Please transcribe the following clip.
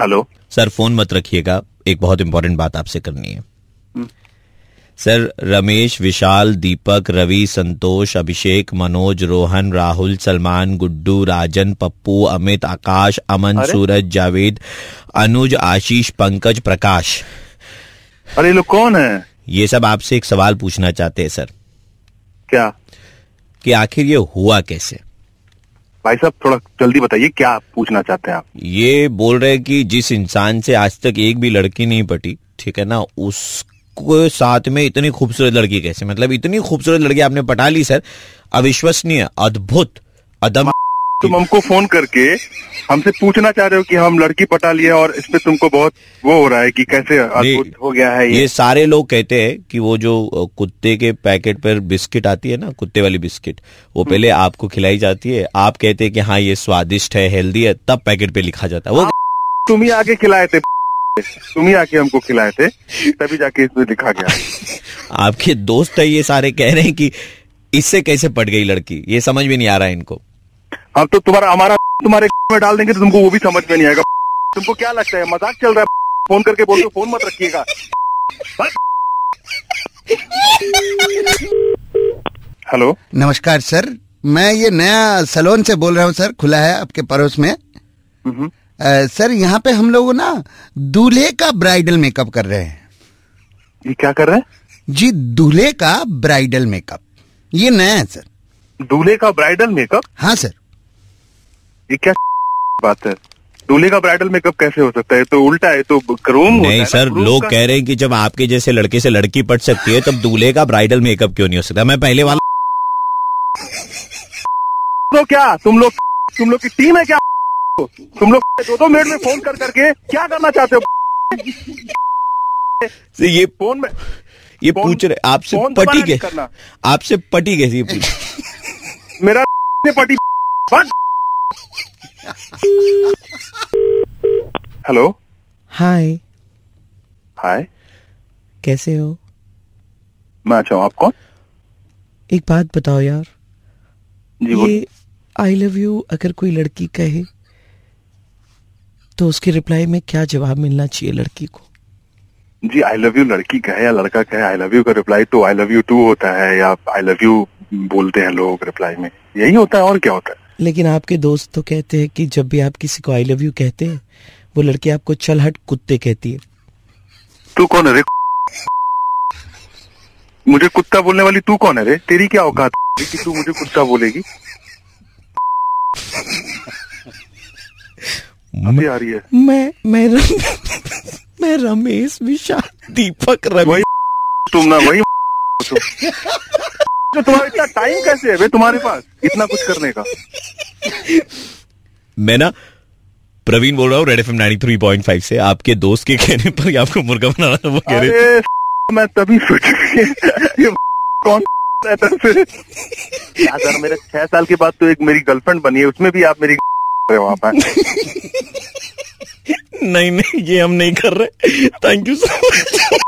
Hello sir phone मत रखिएगा एक बहुत इंपॉर्टेंट बात आपसे करनी है सर रमेश विशाल दीपक रवि संतोष अभिषेक मनोज रोहन राहुल सलमान गुड्डू राजन पप्पू अमित आकाश अमन सूरज जावेद अनुज आशीष पंकज प्रकाश अरे लोग कौन है ये सब आपसे एक सवाल पूछना चाहते हैं सर क्या कि आखिर ये हुआ कैसे भाई साहब थोड़ा जल्दी बताइए क्या पूछना चाहते हैं आप ये बोल रहे हैं कि जिस इंसान से आज तक एक भी लड़की नहीं पटी ठीक है ना उसको साथ में इतनी खूबसूरत लड़की कैसे मतलब इतनी खूबसूरत लड़की आपने पटा ली सर अविश्वसनीय अद्भुत अदम तुम हमको फोन करके हमसे पूछना चाह रहे हो कि हम लड़की पटा लिए और इस पे तुमको बहुत वो हो रहा है कि कैसे अद्भुत हो गया है ये ये सारे लोग कहते हैं कि वो जो कुत्ते के पैकेट पर बिस्किट आती है ना कुत्ते वाली बिस्किट वो पहले हम्म। आपको खिलाई जाती है आप कहते हैं कि हाँ ये स्वादिष्ट है हेल्दी है तब पैकेट पे लिखा जाता है वो तुम ही आके खिलाए थे तुम ही आके हमको खिलाए थे तभी जाके इसमें लिखा गया आपके दोस्त है ये सारे कह रहे हैं कि इससे कैसे पट गई लड़की ये समझ में नहीं आ रहा है इनको हम तो तुम्हारा हमारा तुम्हारे में डाल देंगे तो तुमको वो भी समझ में नहीं आएगा तुमको क्या लगता है मजाक चल रहा है फोन करके बोलते फोन मत रखिएगा हेलो नमस्कार सर मैं ये नया सलोन से बोल रहा हूँ सर खुला है आपके पड़ोस में आ, सर यहाँ पे हम लोग ना दूल्हे का ब्राइडल मेकअप कर रहे हैं ये क्या कर रहे हैं जी दूल्हे का ब्राइडल मेकअप ये नया है सर दूल्हे का ब्राइडल मेकअप हाँ सर ये क्या बात है दूल्हे का ब्राइडल मेकअप कैसे हो सकता है तो उल्टा है तो क्रोम नहीं होता सर लोग कह रहे हैं कि जब आपके जैसे लड़के से लड़की पट सकती है तब दूल्हे का ब्राइडल मेकअप क्यों नहीं हो सकता मैं पहले वाला तो क्या तुम लोग तुम लोग की टीम है क्या तुम लोग दो दो मिनट में फोन कर करके क्या करना चाहते हो ये फोन में ये पूछ रहे आपसे पटी गए आपसे पटी गई थी मेरा पटी हेलो हाय हाय कैसे हो मैं अच्छा हूँ आप कौन एक बात बताओ यार जी ये आई लव यू अगर कोई लड़की कहे तो उसके रिप्लाई में क्या जवाब मिलना चाहिए लड़की को जी आई लव यू लड़की कहे या लड़का कहे आई लव यू का रिप्लाई तो आई लव यू टू होता है या आई लव यू बोलते हैं लोग रिप्लाई में यही होता है और क्या होता है लेकिन आपके दोस्त तो कहते हैं कि जब भी आप किसी को आई लव यू कहते हैं वो लड़की आपको चल हट कुत्ते कहती है तू कौन है रे मुझे कुत्ता बोलने वाली तू कौन है रे तेरी क्या औकात कि तू मुझे कुत्ता बोलेगी मैं, आ रही है मैं मैं रम, मैं रमेश विशाल दीपक रमेश तुम ना वही इतना तो टाइम कैसे है वे तुम्हारे पास इतना कुछ करने का मैं ना प्रवीण बोल रहा हूँ red F three point five से आपके दोस्त के कहने पर आपको मुर्गा बनाना वो कह रहे मैं तभी सोच कौन रहता फिर मेरे छह साल के बाद तो एक मेरी गर्लफ्रेंड बनी है उसमें भी आप मेरी वहां पर नहीं नहीं ये हम नहीं कर रहे थैंक यू सो मच